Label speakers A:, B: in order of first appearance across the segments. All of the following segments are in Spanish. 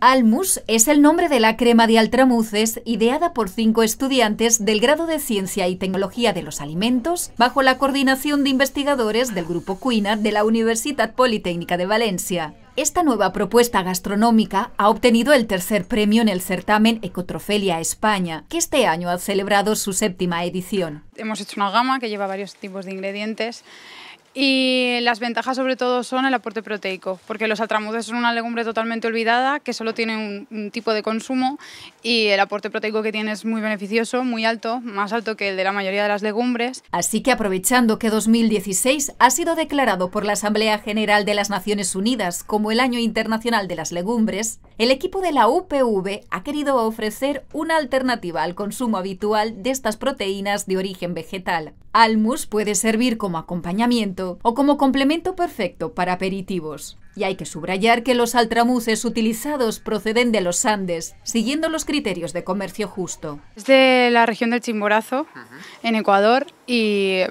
A: Almus es el nombre de la crema de altramuces ideada por cinco estudiantes del grado de Ciencia y Tecnología de los Alimentos bajo la coordinación de investigadores del Grupo Cuina de la Universidad Politécnica de Valencia. Esta nueva propuesta gastronómica ha obtenido el tercer premio en el certamen Ecotrofelia España, que este año ha celebrado su séptima edición.
B: Hemos hecho una gama que lleva varios tipos de ingredientes y las ventajas sobre todo son el aporte proteico, porque los altramudes son una legumbre totalmente olvidada que solo tiene un, tipo de consumo y el aporte proteico que tiene es muy beneficioso, muy
A: alto, más alto que el de la mayoría de las legumbres. Así que aprovechando que 2016 ha sido declarado por la Asamblea General de las Naciones Unidas como el Año Internacional de las Legumbres, el equipo de la UPV ha querido ofrecer una alternativa al consumo habitual de estas proteínas de origen vegetal. Almus puede servir como acompañamiento o como complemento perfecto para aperitivos. Y hay que subrayar que los altramuces utilizados proceden de los Andes, siguiendo los criterios de comercio justo. Es
B: de la región del Chimborazo, en Ecuador, y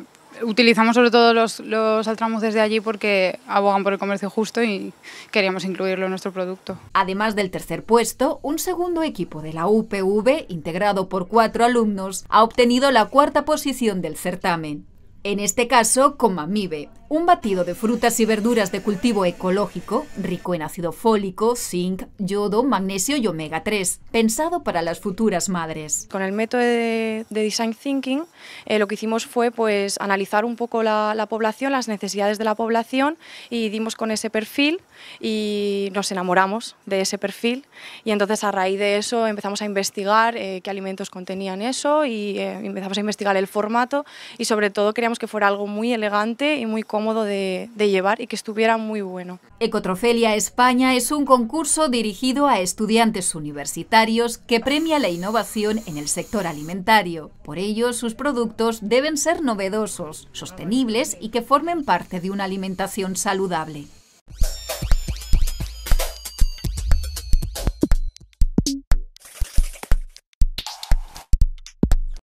B: utilizamos sobre todo los, los
A: altramuces de allí porque abogan por el comercio justo y queríamos incluirlo en nuestro producto. Además del tercer puesto, un segundo equipo de la UPV, integrado por cuatro alumnos, ha obtenido la cuarta posición del certamen en este caso con Mamibe, un batido de frutas y verduras de cultivo ecológico, rico en ácido fólico, zinc, yodo, magnesio y omega 3, pensado para las futuras madres. Con el método de,
C: Design Thinking eh, lo que hicimos fue pues, analizar un poco la, población, las necesidades de la población y dimos con ese perfil y nos enamoramos de ese perfil y entonces a raíz de eso empezamos a investigar eh, qué alimentos contenían eso y eh, empezamos a investigar el formato y sobre todo queríamos que fuera algo muy elegante y muy cómodo
A: de, de llevar y que estuviera muy bueno. Ecotrofelia España es un concurso dirigido a estudiantes universitarios que premia la innovación en el sector alimentario. Por ello, sus productos deben ser novedosos, sostenibles y que formen parte de una alimentación saludable.